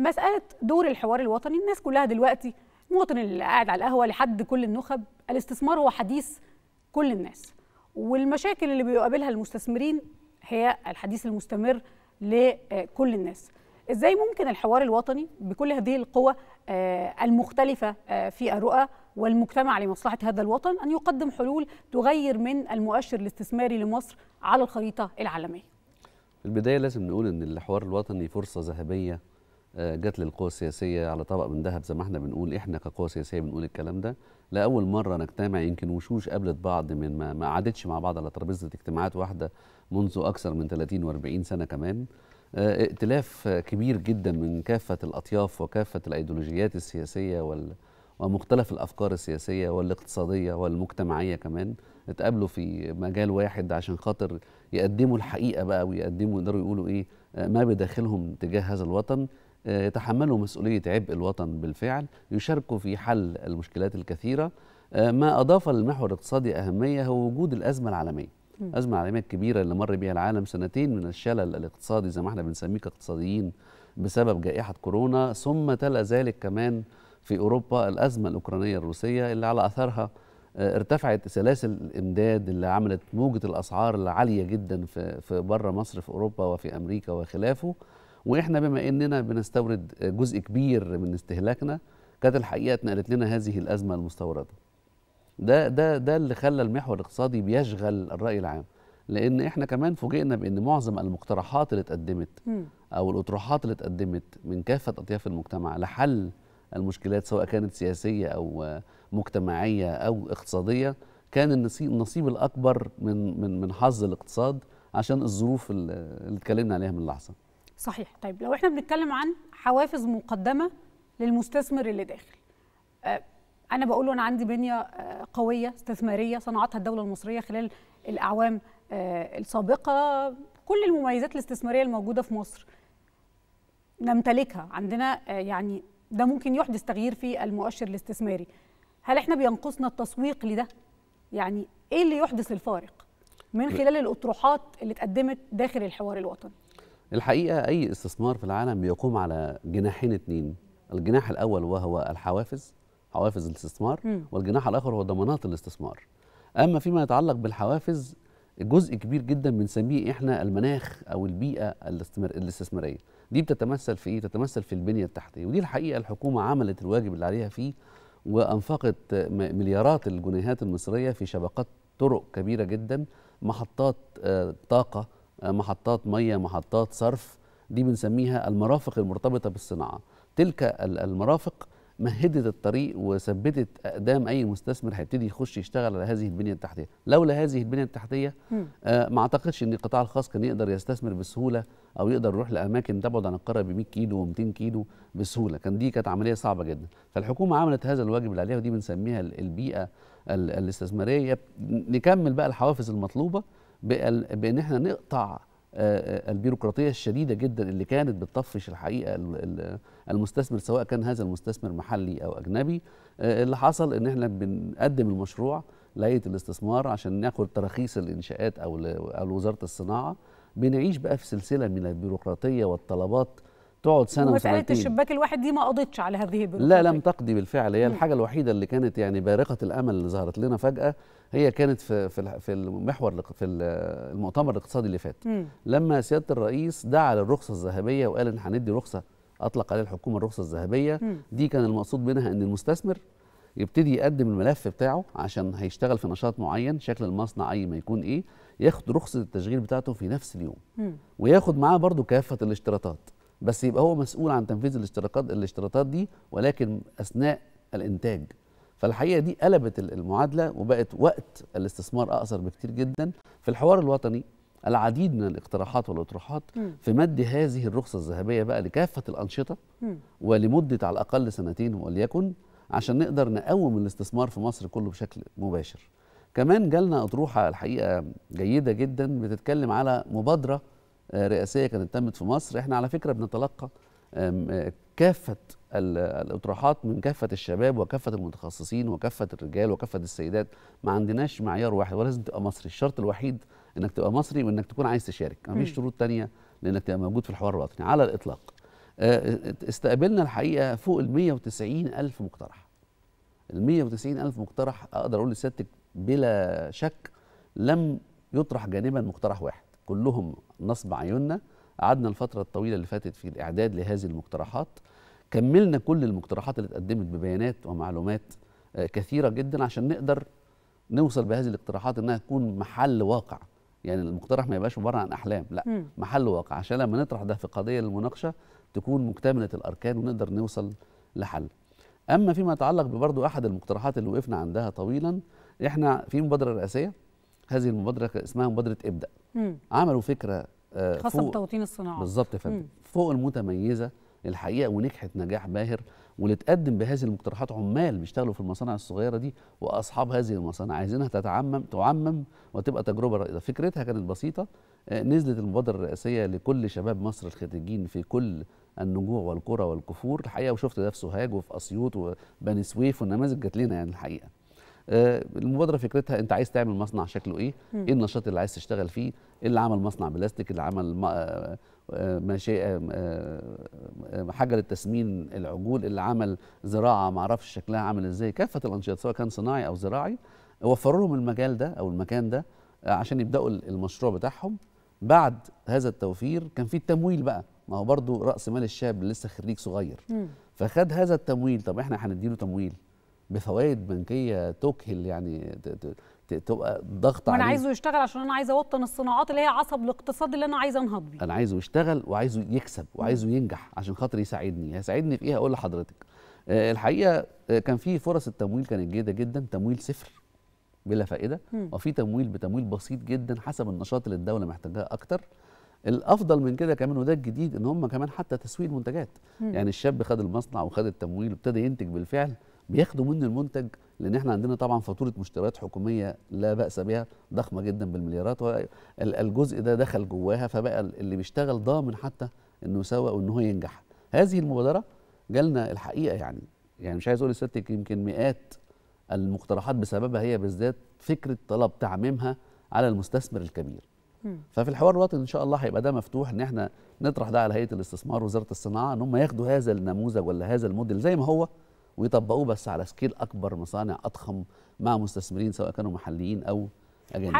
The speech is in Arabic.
مساله دور الحوار الوطني الناس كلها دلوقتي المواطن اللي قاعد على القهوه لحد كل النخب الاستثمار هو حديث كل الناس والمشاكل اللي بيقابلها المستثمرين هي الحديث المستمر لكل الناس ازاي ممكن الحوار الوطني بكل هذه القوى آه، المختلفه آه، في الرؤى والمجتمع لمصلحه هذا الوطن ان يقدم حلول تغير من المؤشر الاستثماري لمصر على الخريطه العالميه في البدايه لازم نقول ان الحوار الوطني فرصه ذهبيه آه، جت للقوى السياسيه على طبق من ذهب زي ما احنا بنقول احنا كقوى سياسيه بنقول الكلام ده لاول مره نجتمع يمكن وشوش قابلت بعض من ما, ما قعدتش مع بعض على ترابيزه اجتماعات واحده منذ اكثر من 30 و40 سنه كمان آه، ائتلاف كبير جدا من كافه الاطياف وكافه الايديولوجيات السياسيه وال ومختلف الافكار السياسيه والاقتصاديه والمجتمعيه كمان اتقابلوا في مجال واحد عشان خاطر يقدموا الحقيقه بقى ويقدموا يقدروا يقولوا ايه آه، ما بداخلهم تجاه هذا الوطن آه، يتحملوا مسؤولية عبء الوطن بالفعل يشاركوا في حل المشكلات الكثيرة آه، ما أضاف للمحور الاقتصادي أهمية هو وجود الأزمة العالمية الأزمة العالمية الكبيرة اللي مر بها العالم سنتين من الشلل الاقتصادي زي ما احنا بنسميه كاقتصاديين بسبب جائحة كورونا ثم تلا ذلك كمان في أوروبا الأزمة الأوكرانية الروسية اللي على أثرها آه، ارتفعت سلاسل الامداد اللي عملت موجة الأسعار العالية جدا في بره مصر في أوروبا وفي أمريكا وخلافه واحنا بما اننا بنستورد جزء كبير من استهلاكنا كانت الحقيقه اتنقلت لنا هذه الازمه المستورده ده ده ده اللي خلى المحور الاقتصادي بيشغل الراي العام لان احنا كمان فوجئنا بان معظم المقترحات اللي اتقدمت او الاطروحات اللي اتقدمت من كافه اطياف المجتمع لحل المشكلات سواء كانت سياسيه او مجتمعيه او اقتصاديه كان النصيب الاكبر من من من حظ الاقتصاد عشان الظروف اللي اتكلمنا عليها من لحظه صحيح طيب لو احنا بنتكلم عن حوافز مقدمه للمستثمر اللي داخل آه، انا بقول له انا عندي بنيه آه، قويه استثماريه صنعتها الدوله المصريه خلال الاعوام آه، السابقه كل المميزات الاستثماريه الموجوده في مصر نمتلكها عندنا يعني ده ممكن يحدث تغيير في المؤشر الاستثماري هل احنا بينقصنا التسويق لده يعني ايه اللي يحدث الفارق من خلال الاطروحات اللي اتقدمت داخل الحوار الوطني الحقيقه اي استثمار في العالم بيقوم على جناحين اتنين الجناح الاول وهو الحوافز حوافز الاستثمار م. والجناح الاخر هو ضمانات الاستثمار اما فيما يتعلق بالحوافز جزء كبير جدا بنسميه احنا المناخ او البيئه الاستثماريه دي بتتمثل في ايه تتمثل في البنيه التحتيه ودي الحقيقه الحكومه عملت الواجب اللي عليها فيه وانفقت مليارات الجنيهات المصريه في شبكات طرق كبيره جدا محطات آه، طاقه آه، محطات ميه محطات صرف دي بنسميها المرافق المرتبطه بالصناعه تلك المرافق مهدت الطريق وثبتت اقدام اي مستثمر هيبتدي يخش يشتغل على هذه البنيه التحتيه لولا هذه البنيه التحتيه آه ما اعتقدش ان القطاع الخاص كان يقدر يستثمر بسهوله او يقدر يروح لاماكن تبعد عن القاره ب 100 كيلو و200 كيلو بسهوله كان دي كانت عمليه صعبه جدا فالحكومه عملت هذا الواجب اللي عليها ودي بنسميها البيئه الاستثماريه نكمل بقى الحوافز المطلوبه بان احنا نقطع آه، آه، البيروقراطيه الشديده جدا اللي كانت بتطفش الحقيقه المستثمر سواء كان هذا المستثمر محلي او اجنبي آه، اللي حصل ان احنا بنقدم المشروع لهيئه الاستثمار عشان ناخد تراخيص الانشاءات او وزاره الصناعه بنعيش بقى في سلسله من البيروقراطيه والطلبات تقعد سنه وسنتين مساله الشباك الواحد دي ما قضتش على هذه البنوك لا لم تقضي بالفعل هي الحاجه الوحيده اللي كانت يعني بارقه الامل اللي ظهرت لنا فجاه هي كانت في في المحور في المؤتمر الاقتصادي اللي فات مم. لما سياده الرئيس دعا للرخصه الذهبيه وقال ان هندي رخصه اطلق عليها الحكومه الرخصه الذهبيه دي كان المقصود منها ان المستثمر يبتدي يقدم الملف بتاعه عشان هيشتغل في نشاط معين شكل المصنع اي ما يكون ايه ياخد رخصه التشغيل بتاعته في نفس اليوم مم. وياخد معاه برضو كافه الاشتراطات بس يبقى هو مسؤول عن تنفيذ الاشتراكات الاشتراطات دي ولكن اثناء الانتاج فالحقيقه دي قلبت المعادله وبقت وقت الاستثمار اقصر بكتير جدا في الحوار الوطني العديد من الاقتراحات والاطروحات في مد هذه الرخصه الذهبيه بقى لكافه الانشطه م. ولمده على الاقل سنتين وليكن عشان نقدر نقوم الاستثمار في مصر كله بشكل مباشر. كمان جالنا اطروحه الحقيقه جيده جدا بتتكلم على مبادره رئاسيه كانت تمت في مصر احنا على فكره بنتلقى آه، كافه الاطروحات من كافه الشباب وكافه المتخصصين وكافه الرجال وكافه السيدات ما عندناش معيار واحد ولازم تبقى مصري الشرط الوحيد انك تبقى مصري وانك تكون عايز تشارك ما فيش شروط تانية لانك تبقى موجود في الحوار الوطني على الاطلاق آه، استقبلنا الحقيقه فوق ال 190 الف مقترح ال 190 الف مقترح اقدر اقول لسيادتك بلا شك لم يطرح جانبا مقترح واحد كلهم نصب عيوننا قعدنا الفتره الطويله اللي فاتت في الاعداد لهذه المقترحات كملنا كل المقترحات اللي اتقدمت ببيانات ومعلومات آه، كثيره جدا عشان نقدر نوصل بهذه الاقتراحات انها تكون محل واقع يعني المقترح ما يبقاش عباره عن احلام لا م. محل واقع عشان لما نطرح ده في قضيه للمناقشه تكون مكتمله الاركان ونقدر نوصل لحل اما فيما يتعلق ببرضو احد المقترحات اللي وقفنا عندها طويلا احنا في مبادره رئاسيه هذه المبادره اسمها مبادره ابدا مم. عملوا فكره آه، خاصه بتوطين الصناعه بالظبط يا فوق المتميزه الحقيقه ونجحت نجاح باهر واللي اتقدم بهذه المقترحات عمال بيشتغلوا في المصانع الصغيره دي واصحاب هذه المصانع عايزينها تتعمم تعمم وتبقى تجربه رائده فكرتها كانت بسيطه آه، نزلت المبادره الرئاسيه لكل شباب مصر الخريجين في كل النجوع والقرى والكفور الحقيقه وشفت ده في سوهاج وفي اسيوط وبني سويف والنماذج جات لنا يعني الحقيقه آه، المبادره فكرتها انت عايز تعمل مصنع شكله ايه؟ ايه النشاط اللي عايز تشتغل فيه؟ ايه اللي عمل مصنع بلاستيك؟ اللي عمل آه، آه، ماشي حجر التسمين العجول اللي عمل زراعه ما اعرفش شكلها عامل ازاي كافه الانشطه سواء كان صناعي او زراعي وفروا لهم المجال ده او المكان ده عشان يبداوا المشروع بتاعهم بعد هذا التوفير كان في التمويل بقى ما هو برضه راس مال الشاب اللي لسه خريج صغير فخد هذا التمويل طب احنا هنديله تمويل بفوائد بنكيه تكهل يعني تبقى ضغط عليه انا عايزه يشتغل عشان انا عايز اوطن الصناعات اللي هي عصب الاقتصاد اللي انا عايز انهض بيه انا عايزه يشتغل وعايزه يكسب وعايزه ينجح عشان خاطر يساعدني هيساعدني في ايه هقول لحضرتك آه، الحقيقه آه، كان في فرص التمويل كانت جيده جدا تمويل صفر بلا فائده وفي تمويل بتمويل بسيط جدا حسب النشاط اللي الدوله محتاجاه اكتر الافضل من كده كمان وده الجديد ان هم كمان حتى تسويق المنتجات يعني الشاب خد المصنع وخد التمويل وابتدى ينتج بالفعل بياخدوا منه المنتج لان احنا عندنا طبعا فاتوره مشتريات حكوميه لا باس بها ضخمه جدا بالمليارات والجزء ده دخل جواها فبقى اللي بيشتغل ضامن حتى انه يسوق وان هو ينجح هذه المبادره جالنا الحقيقه يعني يعني مش عايز اقول لسيادتك يمكن مئات المقترحات بسببها هي بالذات فكره طلب تعميمها على المستثمر الكبير ففي الحوار الوطني ان شاء الله هيبقى ده مفتوح ان احنا نطرح ده على هيئه الاستثمار وزاره الصناعه ان هم ياخدوا هذا النموذج ولا هذا الموديل زي ما هو ويطبقوه بس على سكيل اكبر مصانع اضخم مع مستثمرين سواء كانوا محليين او اجانب